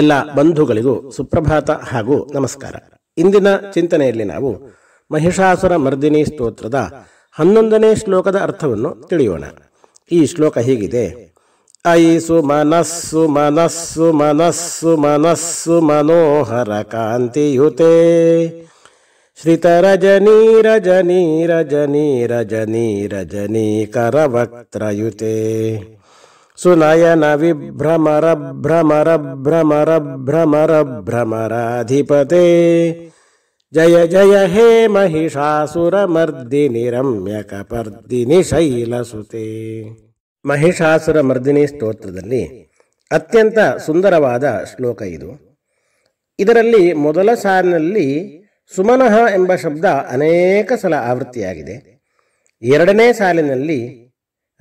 ಎಲ್ಲ ಬಂಧುಗಳಿಗೂ ಸುಪ್ರಭಾತ ಹಾಗೂ ನಮಸ್ಕಾರ ಇಂದಿನ ಚಿಂತನೆಯಲ್ಲಿ ನಾವು ಮಹಿಷಾಸುರ ಮರ್ದಿನಿ ಸ್ತೋತ್ರದ ಹನ್ನೊಂದನೇ ಶ್ಲೋಕದ ಅರ್ಥವನ್ನು ತಿಳಿಯೋಣ ಈ ಶ್ಲೋಕ ಹೀಗಿದೆ ಐಸು ಮನಸ್ಸು ಮನಸ್ಸು ಮನಸ್ಸು ಮನಸ್ಸು ಮನೋಹರ ಕಾಂತಿಯುತೆ ಶ್ರಿತರಜನೀ ರಜನೀ ರಜನೀ ರಜನೀ ರಜನೀ ಸುನಯನ ವಿಭ್ರಮರ ಭ್ರಮರ ಭ್ರಮರ ಭ್ರಮರ ಭ್ರಮರಾಧಿಪತೆ ಜಯ ಜಯ ಹೇ ಮಹಿಷಾಸುರಮರ್ದಿನಿ ಶೈಲ ಶೈಲಸುತೆ ಮಹಿಷಾಸುರ ಮರ್ದಿನಿ ಸ್ತೋತ್ರದಲ್ಲಿ ಅತ್ಯಂತ ಸುಂದರವಾದ ಶ್ಲೋಕ ಇದು ಇದರಲ್ಲಿ ಮೊದಲ ಸಾಲಿನಲ್ಲಿ ಸುಮನಃ ಎಂಬ ಶಬ್ದ ಅನೇಕ ಸಲ ಆವೃತ್ತಿಯಾಗಿದೆ ಎರಡನೇ ಸಾಲಿನಲ್ಲಿ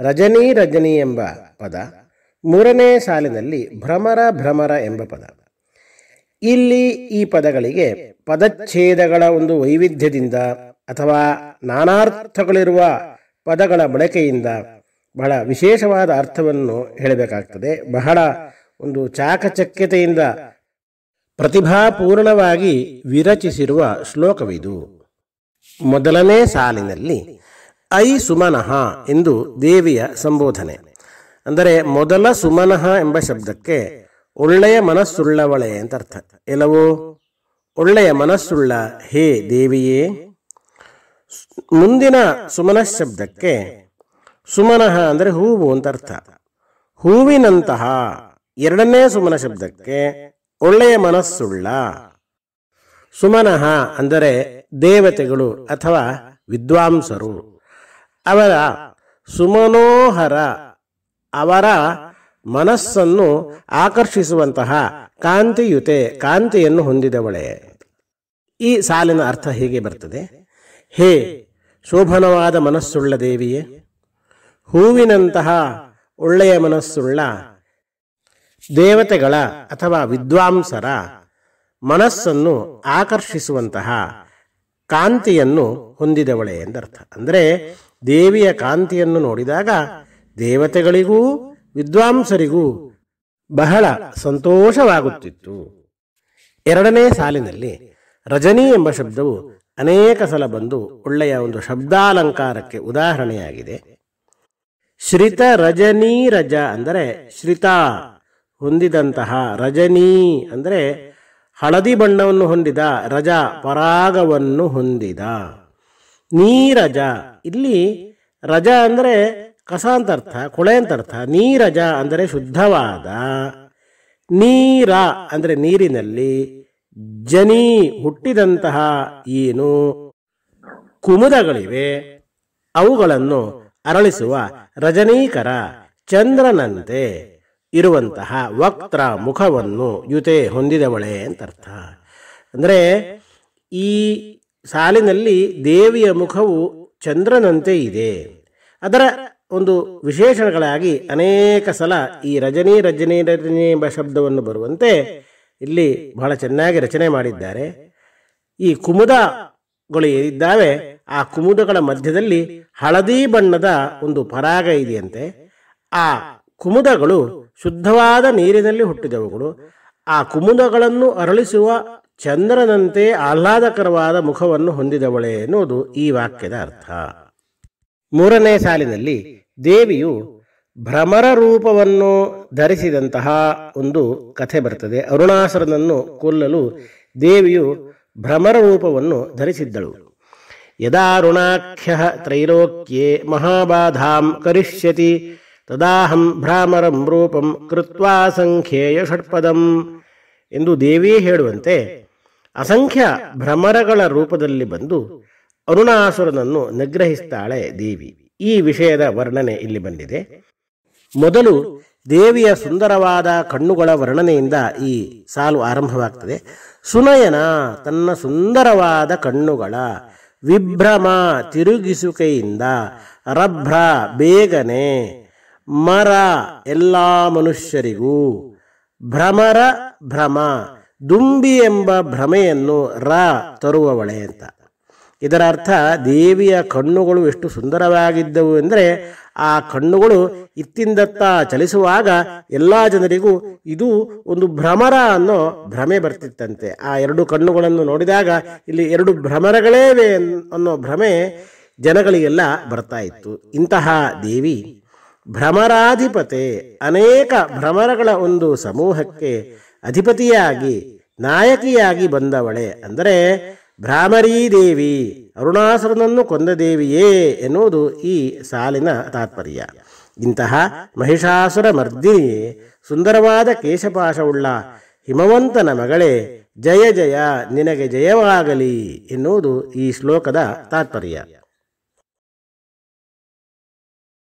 ರಜನಿ ರಜನಿ ಎಂಬ ಪದ ಮೂರನೇ ಸಾಲಿನಲ್ಲಿ ಭ್ರಮರ ಭ್ರಮರ ಎಂಬ ಪದ ಇಲ್ಲಿ ಈ ಪದಗಳಿಗೆ ಪದಚ್ಛೇದಗಳ ಒಂದು ವೈವಿಧ್ಯದಿಂದ ಅಥವಾ ನಾನಾರ್ಥಗಳಿರುವ ಪದಗಳ ಬಳಕೆಯಿಂದ ಬಹಳ ವಿಶೇಷವಾದ ಅರ್ಥವನ್ನು ಹೇಳಬೇಕಾಗ್ತದೆ ಬಹಳ ಒಂದು ಚಾಕಚಕ್ಯತೆಯಿಂದ ಪ್ರತಿಭಾಪೂರ್ಣವಾಗಿ ವಿರಚಿಸಿರುವ ಶ್ಲೋಕವಿದು ಮೊದಲನೇ ಸಾಲಿನಲ್ಲಿ ಐ ಸುಮನಃ ಎಂದು ದೇವಿಯ ಸಂಬೋಧನೆ ಅಂದರೆ ಮೊದಲ ಸುಮನಃ ಎಂಬ ಶಬ್ದಕ್ಕೆ ಒಳ್ಳೆಯ ಮನಸ್ಸುಳ್ಳವಳೆ ಅಂತ ಅರ್ಥ ಎಲ್ಲವೋ ಒಳ್ಳೆಯ ಮನಸ್ಸುಳ್ಳ ಹೇ ದೇವಿಯೇ ಮುಂದಿನ ಸುಮನಃ ಶಬ್ದಕ್ಕೆ ಸುಮನಃ ಅಂದರೆ ಹೂವು ಅಂತ ಅರ್ಥ ಹೂವಿನಂತಹ ಎರಡನೇ ಸುಮನ ಶಬ್ದಕ್ಕೆ ಒಳ್ಳೆಯ ಮನಸ್ಸುಳ್ಳ ಸುಮನಃ ಅಂದರೆ ದೇವತೆಗಳು ಅಥವಾ ವಿದ್ವಾಂಸರು ಅವರ ಸುಮನೋಹರ ಅವರ ಮನಸ್ಸನ್ನು ಆಕರ್ಷಿಸುವಂತಹ ಕಾಂತಿಯುತೆ ಕಾಂತಿಯನ್ನು ಹೊಂದಿದವಳೆ ಈ ಸಾಲಿನ ಅರ್ಥ ಹೀಗೆ ಬರ್ತದೆ ಹೇ ಶೋಭನವಾದ ಮನಸ್ಸುಳ್ಳ ದೇವಿಯೇ ಹೂವಿನಂತಹ ಒಳ್ಳೆಯ ಮನಸ್ಸುಳ್ಳ ದೇವತೆಗಳ ಅಥವಾ ವಿದ್ವಾಂಸರ ಮನಸ್ಸನ್ನು ಆಕರ್ಷಿಸುವಂತಹ ಕಾಂತಿಯನ್ನು ಹೊಂದಿದವಳೆ ಎಂದರ್ಥ ಅಂದರೆ ದೇವಿಯ ಕಾಂತಿಯನ್ನು ನೋಡಿದಾಗ ದೇವತೆಗಳಿಗೂ ವಿದ್ವಾಂಸರಿಗೂ ಬಹಳ ಸಂತೋಷವಾಗುತ್ತಿತ್ತು ಎರಡನೇ ಸಾಲಿನಲ್ಲಿ ರಜನಿ ಎಂಬ ಶಬ್ದವು ಅನೇಕ ಸಲ ಬಂದು ಒಳ್ಳೆಯ ಒಂದು ಶಬ್ದಾಲಂಕಾರಕ್ಕೆ ಉದಾಹರಣೆಯಾಗಿದೆ ಶ್ರಿತ ರಜನಿ ರಜ ಅಂದರೆ ಶ್ರಿತ ಹೊಂದಿದಂತಹ ರಜನಿ ಅಂದರೆ ಹಳದಿ ಬಣ್ಣವನ್ನು ಹೊಂದಿದ ರಜ ಪರಾಗವನ್ನು ಹೊಂದಿದ ನೀರಜ ಇಲ್ಲಿ ರಜ ಅಂದರೆ ಕಸ ಅರ್ಥ ಕೊಳೆ ಅಂತ ಅರ್ಥ ನೀರಜ ಅಂದರೆ ಶುದ್ಧವಾದ ನೀರ ಅಂದರೆ ನೀರಿನಲ್ಲಿ ಜನಿ ಹುಟ್ಟಿದಂತಹ ಏನು ಕುಮುದಗಳಿವೆ ಅವುಗಳನ್ನು ಅರಳಿಸುವ ರಜನೀಕರ ಚಂದ್ರನಂತೆ ಇರುವಂತಹ ವಕ್ರ ಮುಖವನ್ನು ಯುತೆ ಹೊಂದಿದವಳೆ ಅಂತ ಅರ್ಥ ಅಂದರೆ ಈ ಸಾಲಿನಲ್ಲಿ ದೇವಿಯ ಮುಖವು ಚಂದ್ರನಂತೆ ಇದೆ ಅದರ ಒಂದು ವಿಶೇಷಣಗಳಾಗಿ ಅನೇಕ ಸಲ ಈ ರಜನಿ ರಜನಿ ರಜನಿ ಎಂಬ ಶಬ್ದವನ್ನು ಬರುವಂತೆ ಇಲ್ಲಿ ಬಹಳ ಚೆನ್ನಾಗಿ ರಚನೆ ಮಾಡಿದ್ದಾರೆ ಈ ಕುಮುದಗಳು ಏನಿದ್ದಾವೆ ಆ ಕುಮುದಗಳ ಮಧ್ಯದಲ್ಲಿ ಹಳದಿ ಬಣ್ಣದ ಒಂದು ಪರಾಗ ಇದೆಯಂತೆ ಆ ಕುಮುದಗಳು ಶುದ್ಧವಾದ ನೀರಿನಲ್ಲಿ ಹುಟ್ಟಿದವುಗಳು ಆ ಕುಮುದಗಳನ್ನು ಅರಳಿಸುವ ಚಂದ್ರನಂತೆ ಆಹ್ಲಾದಕರವಾದ ಮುಖವನ್ನು ಹೊಂದಿದವಳೆ ಎನ್ನುವುದು ಈ ವಾಕ್ಯದ ಅರ್ಥ ಮೂರನೇ ಸಾಲಿನಲ್ಲಿ ದೇವಿಯು ಭ್ರಮರ ರೂಪವನ್ನು ಧರಿಸಿದಂತಹ ಒಂದು ಕಥೆ ಬರ್ತದೆ ಅರುಣಾಸುರನನ್ನು ಕೊಲ್ಲಲು ದೇವಿಯು ಭ್ರಮರ ರೂಪವನ್ನು ಧರಿಸಿದ್ದಳು ಯದಾರುಣಾಖ್ಯ ತ್ರೈಲೋಕ್ಯೆ ಮಹಾಬಾಧಾಂ ಕರಿಷ್ಯತಿ ತದಾಹಂ ಭ್ರಾಮರಂ ರೂಪಂ ಕೃತ್ವಾ ಸಂಖ್ಯೇಯ ಷಟ್ಪದಂ ಎಂದು ದೇವಿಯೇ ಹೇಳುವಂತೆ ಅಸಂಖ್ಯ ಭ್ರಮರಗಳ ರೂಪದಲ್ಲಿ ಬಂದು ಅರುಣಾಸುರನನ್ನು ನಿಗ್ರಹಿಸ್ತಾಳೆ ದೇವಿ ಈ ವಿಷಯದ ವರ್ಣನೆ ಇಲ್ಲಿ ಬಂದಿದೆ ಮೊದಲು ದೇವಿಯ ಸುಂದರವಾದ ಕಣ್ಣುಗಳ ವರ್ಣನೆಯಿಂದ ಈ ಸಾಲು ಆರಂಭವಾಗ್ತದೆ ಸುನಯನ ತನ್ನ ಸುಂದರವಾದ ಕಣ್ಣುಗಳ ವಿಭ್ರಮ ತಿರುಗಿಸುಕೆಯಿಂದ ರಭ್ರ ಬೇಗನೆ ಮರ ಎಲ್ಲ ಮನುಷ್ಯರಿಗೂ ಭ್ರಮರ ಭ್ರಮ ದುಂಬಿ ಎಂಬ ಭ್ರಮೆಯನ್ನು ರ ತರುವವಳೆ ಅಂತ ಇದರ ಅರ್ಥ ದೇವಿಯ ಕಣ್ಣುಗಳು ಎಷ್ಟು ಸುಂದರವಾಗಿದ್ದವು ಎಂದರೆ ಆ ಕಣ್ಣುಗಳು ಇತ್ತಿಂದತ್ತ ಚಲಿಸುವಾಗ ಎಲ್ಲ ಜನರಿಗೂ ಇದು ಒಂದು ಭ್ರಮರ ಅನ್ನೋ ಭ್ರಮೆ ಬರ್ತಿತ್ತಂತೆ ಆ ಎರಡು ಕಣ್ಣುಗಳನ್ನು ನೋಡಿದಾಗ ಇಲ್ಲಿ ಎರಡು ಭ್ರಮರಗಳೇವೆ ಅನ್ನೋ ಭ್ರಮೆ ಜನಗಳಿಗೆಲ್ಲ ಬರ್ತಾ ಇತ್ತು ಇಂತಹ ದೇವಿ ಭ್ರಮರಾಧಿಪತೆ ಅನೇಕ ಭ್ರಮರಗಳ ಒಂದು ಸಮೂಹಕ್ಕೆ ಅಧಿಪತಿಯಾಗಿ ನಾಯಕಿಯಾಗಿ ಬಂದವಳೆ ಅಂದರೆ ದೇವಿ ಅರುಣಾಸುರನನ್ನು ಕೊಂದ ದೇವಿಯೇ ಎನ್ನುವುದು ಈ ಸಾಲಿನ ತಾತ್ಪರ್ಯ ಇಂತಹ ಮಹಿಷಾಸುರ ಮರ್ದಿನಿಯೇ ಸುಂದರವಾದ ಕೇಶಪಾಶವುಳ್ಳ ಹಿಮವಂತನ ಮಗಳೇ ಜಯ ಜಯ ನಿನಗೆ ಜಯವಾಗಲಿ ಎನ್ನುವುದು ಈ ಶ್ಲೋಕದ ತಾತ್ಪರ್ಯ